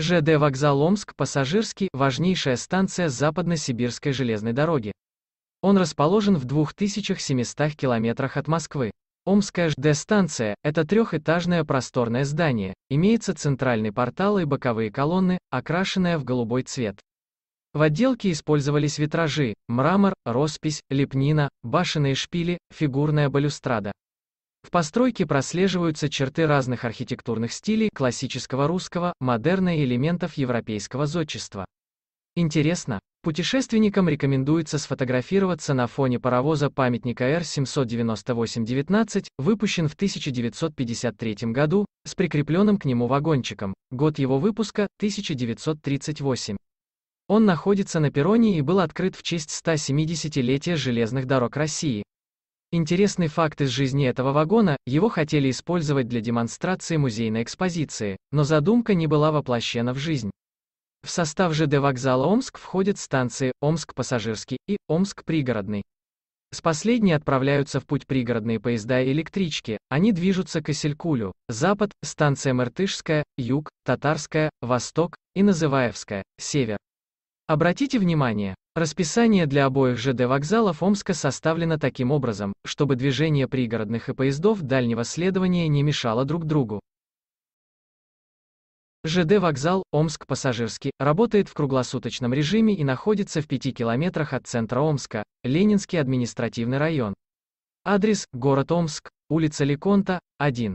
ЖД вокзал Омск, пассажирский, важнейшая станция Западно-Сибирской железной дороги. Он расположен в 2700 километрах от Москвы. Омская ЖД-станция – это трехэтажное просторное здание, имеется центральный портал и боковые колонны, окрашенное в голубой цвет. В отделке использовались витражи, мрамор, роспись, лепнина, башенные шпили, фигурная балюстрада. В постройке прослеживаются черты разных архитектурных стилей, классического русского, модерна и элементов европейского зодчества. Интересно, путешественникам рекомендуется сфотографироваться на фоне паровоза памятника Р-798-19, выпущен в 1953 году, с прикрепленным к нему вагончиком, год его выпуска – 1938. Он находится на перроне и был открыт в честь 170-летия железных дорог России, Интересный факт из жизни этого вагона, его хотели использовать для демонстрации музейной экспозиции, но задумка не была воплощена в жизнь. В состав ЖД вокзала Омск входят станции Омск-Пассажирский и Омск-Пригородный. С последней отправляются в путь пригородные поезда и электрички, они движутся к Оселькулю, запад, станция Мартышская, юг, Татарская, восток и Называевская, север. Обратите внимание, расписание для обоих ЖД вокзалов Омска составлено таким образом, чтобы движение пригородных и поездов дальнего следования не мешало друг другу. ЖД вокзал Омск пассажирский работает в круглосуточном режиме и находится в 5 километрах от центра Омска, Ленинский административный район. Адрес – город Омск, улица Леконта, 1.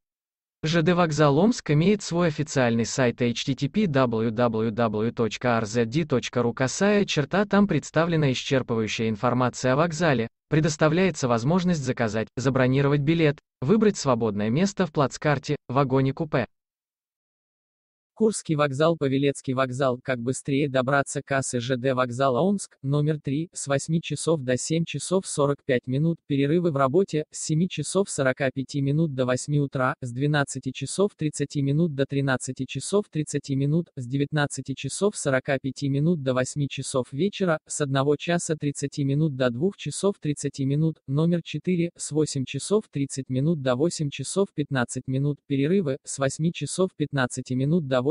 ЖД вокзал Омск имеет свой официальный сайт http www.rzd.ru касая черта там представлена исчерпывающая информация о вокзале, предоставляется возможность заказать, забронировать билет, выбрать свободное место в плацкарте, вагоне-купе. Курский вокзал, Павелецкий вокзал, как быстрее добраться к а ЖД вокзала Омск, номер 3, с 8 часов до 7 часов 45 минут, перерывы в работе, с 7 часов 45 минут до 8 утра, с 12 часов 30 минут до 13 часов 30 минут, с 19 часов 45 минут до 8 часов вечера, с 1 часа 30 минут до 2 часов 30 минут, номер 4, с 8 часов 30 минут до 8 часов 15 минут, перерывы, с 8 часов 15 минут до 8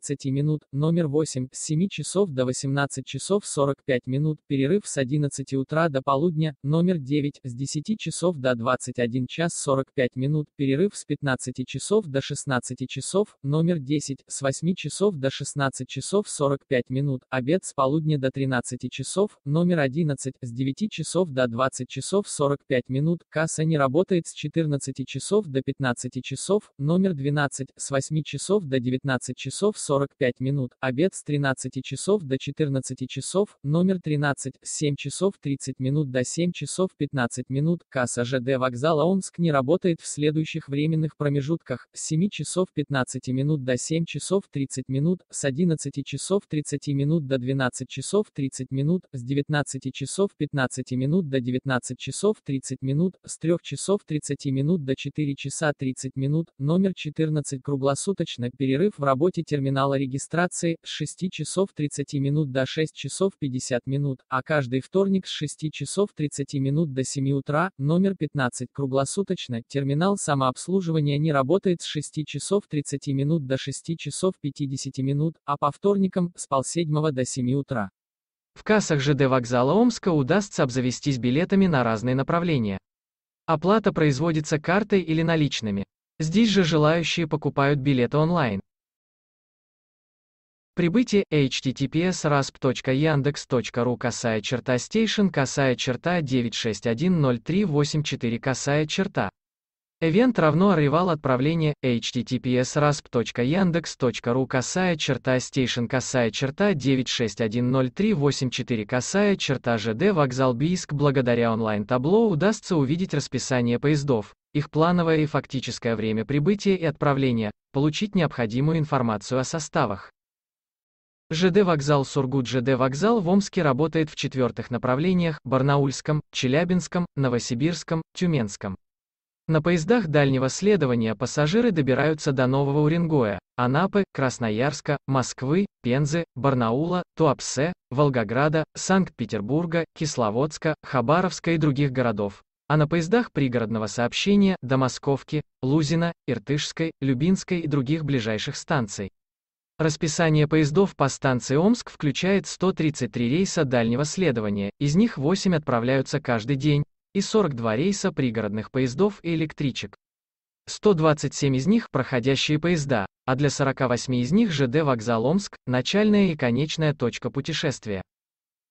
30 минут, номер 8, с 7 часов до 18 часов 45 минут, перерыв с 11 утра до полудня, номер 9, с 10 часов до 21 час 45 минут, перерыв с 15 часов до 16 часов, номер 10, с 8 часов до 16 часов 45 минут, обед с полудня до 13 часов, номер 11, с 9 часов до 20 часов 45 минут, касса не работает с 14 часов до 15 часов, номер 12, с 8 часов до 19 часов 45 минут, обед с 13 часов до 14 часов, номер 13, с 7 часов 30 минут до 7 часов 15 минут, касса ЖД вокзала Омск не работает в следующих временных промежутках, с 7 часов 15 минут до 7 часов 30 минут, с 11 часов 30 минут до 12 часов 30 минут, с 19 часов 15 минут до 19 часов 30 минут, с 3 часов 30 минут до 4 часа 30 минут, номер 14 круглосуточно, перерыв в работе терминала терминала регистрации с 6 часов 30 минут до 6 часов 50 минут, а каждый вторник с 6 часов 30 минут до 7 утра, номер 15 круглосуточно. Терминал самообслуживания не работает с 6 часов 30 минут до 6 часов 50 минут, а по вторникам с полседьмого до 7 утра. В кассах ЖД вокзала Омска удастся обзавестись билетами на разные направления. Оплата производится картой или наличными. Здесь же желающие покупают билеты онлайн. Прибытие https rasp.yandex.ru касая черта station касая черта 9610384 касая черта. Event равно arrival отправление https rasp.yandex.ru касая черта station касая черта 9610384 касая черта ЖД вокзал Бийск благодаря онлайн-табло удастся увидеть расписание поездов, их плановое и фактическое время прибытия и отправления, получить необходимую информацию о составах. ЖД вокзал Сургут ЖД вокзал в Омске работает в четвертых направлениях – Барнаульском, Челябинском, Новосибирском, Тюменском. На поездах дальнего следования пассажиры добираются до Нового Уренгоя, Анапы, Красноярска, Москвы, Пензы, Барнаула, Туапсе, Волгограда, Санкт-Петербурга, Кисловодска, Хабаровска и других городов. А на поездах пригородного сообщения – до Московки, Лузина, Иртышской, Любинской и других ближайших станций. Расписание поездов по станции Омск включает 133 рейса дальнего следования, из них 8 отправляются каждый день, и 42 рейса пригородных поездов и электричек. 127 из них – проходящие поезда, а для 48 из них ЖД вокзал Омск – начальная и конечная точка путешествия.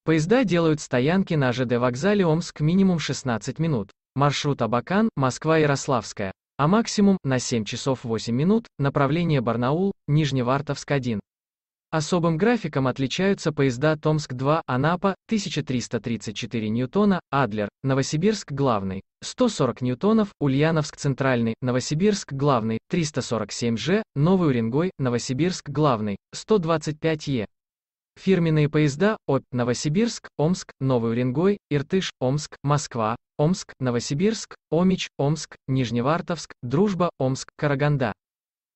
Поезда делают стоянки на ЖД вокзале Омск минимум 16 минут. Маршрут Абакан, Москва-Ярославская, а максимум на 7 часов 8 минут, направление Барнаул, Нижневартовск-1. Особым графиком отличаются поезда Томск-2, Анапа, 1334 ньютона, Адлер, Новосибирск главный, 140 ньютонов, Ульяновск центральный, Новосибирск главный, 347 Ж, Новый Уренгой, Новосибирск главный, 125 Е. Фирменные поезда Обь, Новосибирск, Омск, Новый Уренгой, Иртыш, Омск, Москва, Омск, Новосибирск, Омич, Омск, Нижневартовск, Дружба, Омск, Караганда.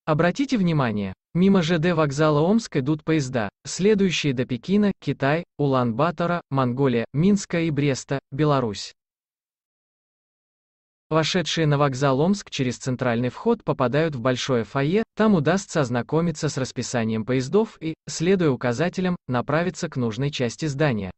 Обратите внимание, мимо ЖД вокзала Омск идут поезда, следующие до Пекина, Китай, Улан-Батора, Монголия, Минска и Бреста, Беларусь. Вошедшие на вокзал Омск через центральный вход попадают в большое фойе, там удастся ознакомиться с расписанием поездов и, следуя указателям, направиться к нужной части здания.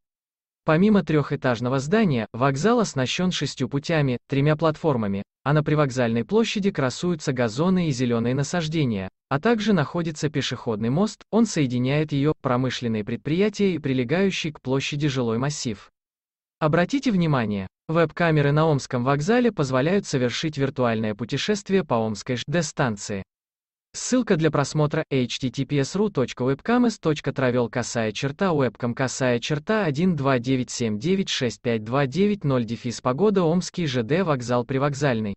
Помимо трехэтажного здания, вокзал оснащен шестью путями, тремя платформами, а на привокзальной площади красуются газоны и зеленые насаждения, а также находится пешеходный мост, он соединяет ее, промышленные предприятия и прилегающий к площади жилой массив. Обратите внимание, веб-камеры на Омском вокзале позволяют совершить виртуальное путешествие по Омской ЖД-станции. Ссылка для просмотра https.ru.webcames.travel косая черта webcam косая черта 129796529.0 дефис погода Омский ЖД вокзал привокзальный.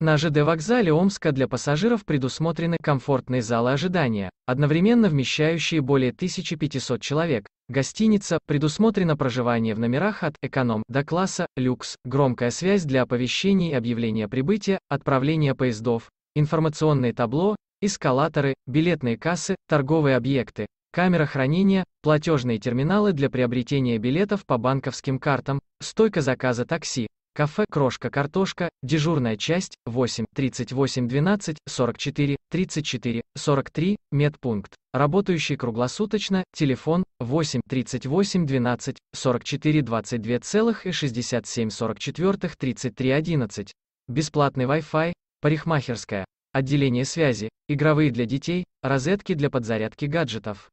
На ЖД вокзале Омска для пассажиров предусмотрены комфортные залы ожидания, одновременно вмещающие более 1500 человек. Гостиница, предусмотрено проживание в номерах от эконом до класса, люкс, громкая связь для оповещений и объявления прибытия, отправления поездов, информационные табло, эскалаторы, билетные кассы, торговые объекты, камера хранения, платежные терминалы для приобретения билетов по банковским картам, стойка заказа такси, кафе «Крошка-картошка», дежурная часть 8, 38, 12, 44, 34, 43, медпункт, работающий круглосуточно, телефон 8, 38, 12, 44, 22,67, 44, 33, 11, бесплатный Wi-Fi, парикмахерская отделение связи, игровые для детей, розетки для подзарядки гаджетов.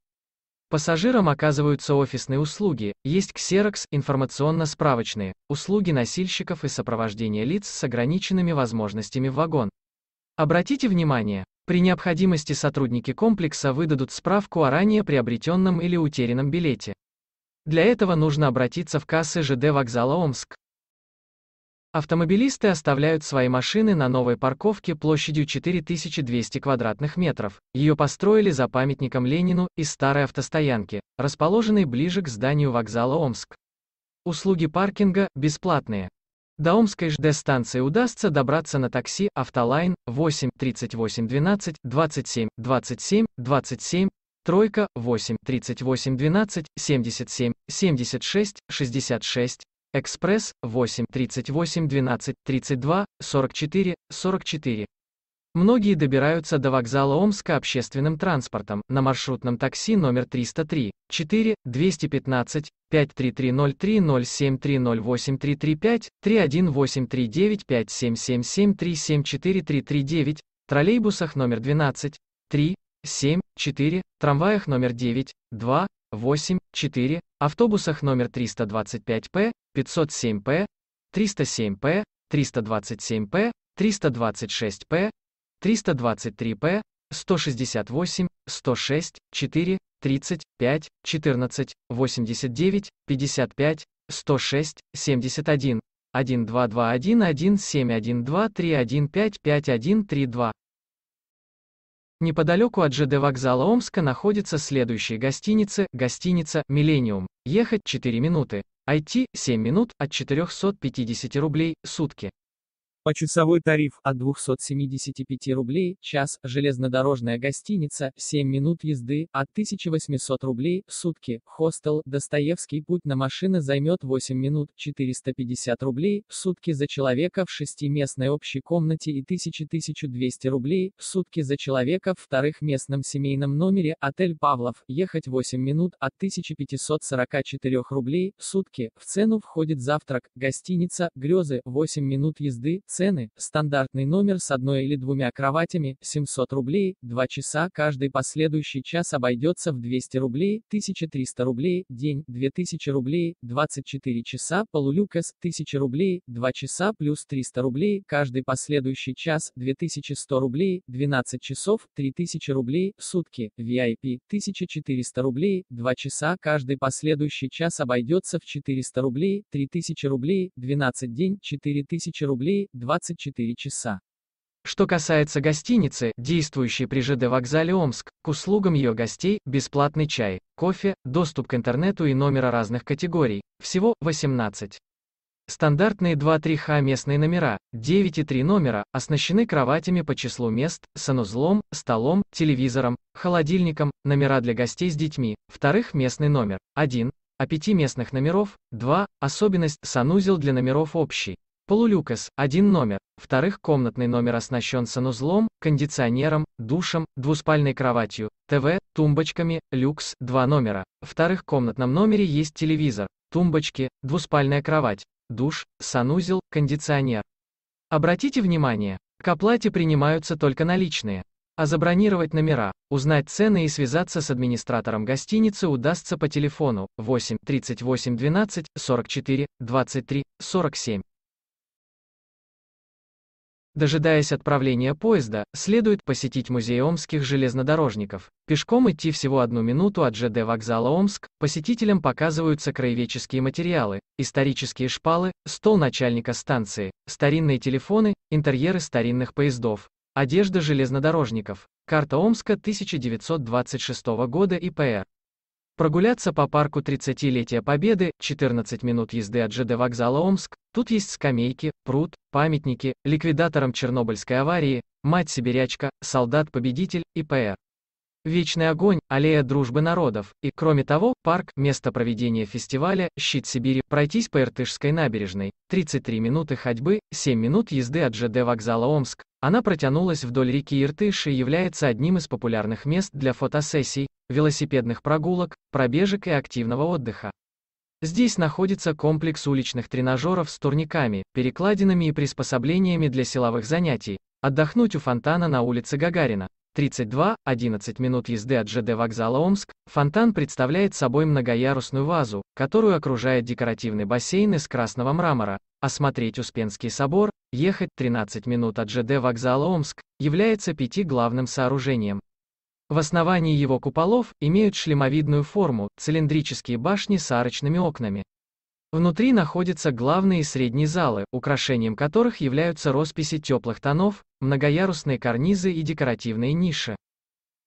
Пассажирам оказываются офисные услуги, есть ксерокс, информационно-справочные, услуги носильщиков и сопровождение лиц с ограниченными возможностями в вагон. Обратите внимание, при необходимости сотрудники комплекса выдадут справку о ранее приобретенном или утерянном билете. Для этого нужно обратиться в кассы ЖД вокзала Омск. Автомобилисты оставляют свои машины на новой парковке площадью 4200 квадратных метров. Ее построили за памятником Ленину и старой автостоянки, расположенной ближе к зданию вокзала Омск. Услуги паркинга бесплатные. До Омской ЖД станции удастся добраться на такси «Автолайн» 8 38 12 27 27 27 Тройка, 8, 38, 12, 77, 76, 66, Экспресс 8 38 12 32 44 44. Многие добираются до вокзала Омска общественным транспортом, на маршрутном такси номер 303, 4, 215, 5330307308335, 318395777374339, троллейбусах номер 12, 3, 7, 4, трамваях номер 9, 2, 8, 4, автобусах номер 325П, 507 p 307 p 327 p 326 p 323 p 168, 106, 4, 35, 14, 89, 55, 106, 71, 1221171231551532. Неподалеку от ЖД вокзала Омска находится следующая гостиница Гостиница «Миллениум». Ехать 4 минуты. IT – 7 минут от 450 рублей сутки. Почасовой тариф от 275 рублей, час, железнодорожная гостиница, 7 минут езды, от 1800 рублей, сутки, хостел, Достоевский путь на машины займет 8 минут, 450 рублей, сутки за человека в шестиместной общей комнате и 1000-1200 рублей, сутки за человека в вторых местном семейном номере, отель Павлов, ехать 8 минут, от 1544 рублей, сутки, в цену входит завтрак, гостиница, грезы, 8 минут езды, Цены. Стандартный номер с одной или двумя кроватями – 700 рублей, 2 часа, каждый последующий час обойдется в 200 рублей, 1300 рублей, день – 2000 рублей, 24 часа, полулюкас – 1000 рублей, 2 часа плюс 300 рублей, каждый последующий час – 2100 рублей, 12 часов, 3000 рублей, сутки, VIP – 1400 рублей, 2 часа, каждый последующий час обойдется в 400 рублей, 3000 рублей, 12 день, 4000 рублей, 24 часа. Что касается гостиницы, действующей при ЖД вокзале Омск, к услугам ее гостей, бесплатный чай, кофе, доступ к интернету и номера разных категорий, всего 18. Стандартные 2-3Х местные номера, 9 и 3 номера, оснащены кроватями по числу мест, санузлом, столом, телевизором, холодильником, номера для гостей с детьми, вторых местный номер, 1, а 5 местных номеров, 2, особенность, санузел для номеров общий, Полулюкас, один номер. Вторых комнатный номер оснащен санузлом, кондиционером, душем, двуспальной кроватью, ТВ, тумбочками, люкс, два номера. Вторых комнатном номере есть телевизор, тумбочки, двуспальная кровать, душ, санузел, кондиционер. Обратите внимание, к оплате принимаются только наличные. А забронировать номера, узнать цены и связаться с администратором гостиницы удастся по телефону 8 38 12 44 23 47. Дожидаясь отправления поезда, следует посетить музей омских железнодорожников. Пешком идти всего одну минуту от ЖД вокзала Омск, посетителям показываются краеведческие материалы, исторические шпалы, стол начальника станции, старинные телефоны, интерьеры старинных поездов, одежда железнодорожников, карта Омска 1926 года и п.р. Прогуляться по парку 30-летия Победы, 14 минут езды от ЖД вокзала Омск, Тут есть скамейки, пруд, памятники, ликвидаторам Чернобыльской аварии, мать-сибирячка, солдат-победитель и П.Р. Вечный огонь, аллея дружбы народов, и, кроме того, парк, место проведения фестиваля, щит Сибири, пройтись по Иртышской набережной, 33 минуты ходьбы, 7 минут езды от ЖД вокзала Омск. Она протянулась вдоль реки Иртыш и является одним из популярных мест для фотосессий, велосипедных прогулок, пробежек и активного отдыха. Здесь находится комплекс уличных тренажеров с турниками, перекладинами и приспособлениями для силовых занятий. Отдохнуть у фонтана на улице Гагарина. 32, 11 минут езды от ЖД вокзала Омск, фонтан представляет собой многоярусную вазу, которую окружает декоративный бассейн из красного мрамора. Осмотреть Успенский собор, ехать 13 минут от ЖД вокзала Омск, является пяти главным сооружением. В основании его куполов имеют шлемовидную форму, цилиндрические башни с арочными окнами. Внутри находятся главные и средние залы, украшением которых являются росписи теплых тонов, многоярусные карнизы и декоративные ниши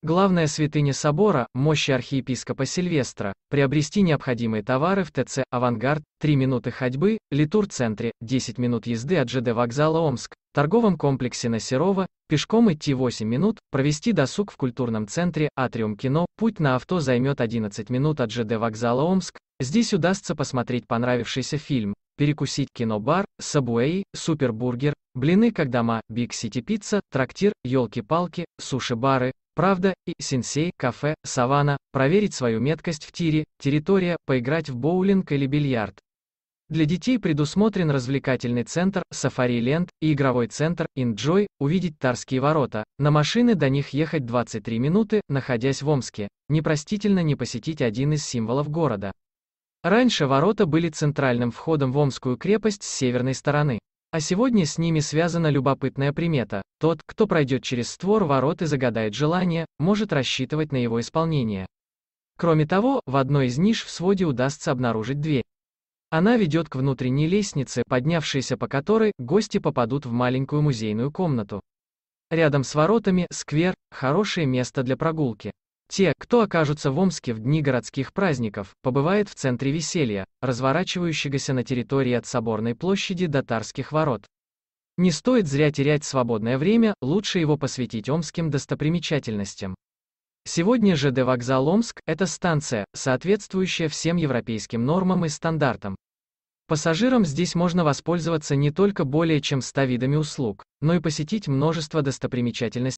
главная святыня собора, мощи архиепископа Сильвестра, приобрести необходимые товары в ТЦ «Авангард», 3 минуты ходьбы, Литур-центре, 10 минут езды от ЖД вокзала Омск, торговом комплексе на Серова, пешком идти 8 минут, провести досуг в культурном центре «Атриум кино», путь на авто займет 11 минут от ЖД вокзала Омск, здесь удастся посмотреть понравившийся фильм, перекусить кинобар, сабуэй, супербургер, блины как дома, биг сити пицца, трактир, елки-палки, суши-бары, Правда, и сенсей, кафе, савана, проверить свою меткость в тире, территория, поиграть в боулинг или бильярд. Для детей предусмотрен развлекательный центр, сафари-ленд и игровой центр Enjoy, увидеть Тарские ворота. На машины до них ехать 23 минуты, находясь в Омске. Непростительно не посетить один из символов города. Раньше ворота были центральным входом в Омскую крепость с северной стороны. А сегодня с ними связана любопытная примета. Тот, кто пройдет через створ ворот и загадает желание, может рассчитывать на его исполнение. Кроме того, в одной из ниш в своде удастся обнаружить дверь. Она ведет к внутренней лестнице, поднявшейся по которой гости попадут в маленькую музейную комнату. Рядом с воротами сквер – хорошее место для прогулки. Те, кто окажутся в Омске в дни городских праздников, побывают в центре веселья, разворачивающегося на территории от Соборной площади до Тарских ворот. Не стоит зря терять свободное время, лучше его посвятить омским достопримечательностям. Сегодня ЖД вокзал Омск – это станция, соответствующая всем европейским нормам и стандартам. Пассажирам здесь можно воспользоваться не только более чем 100 видами услуг, но и посетить множество достопримечательностей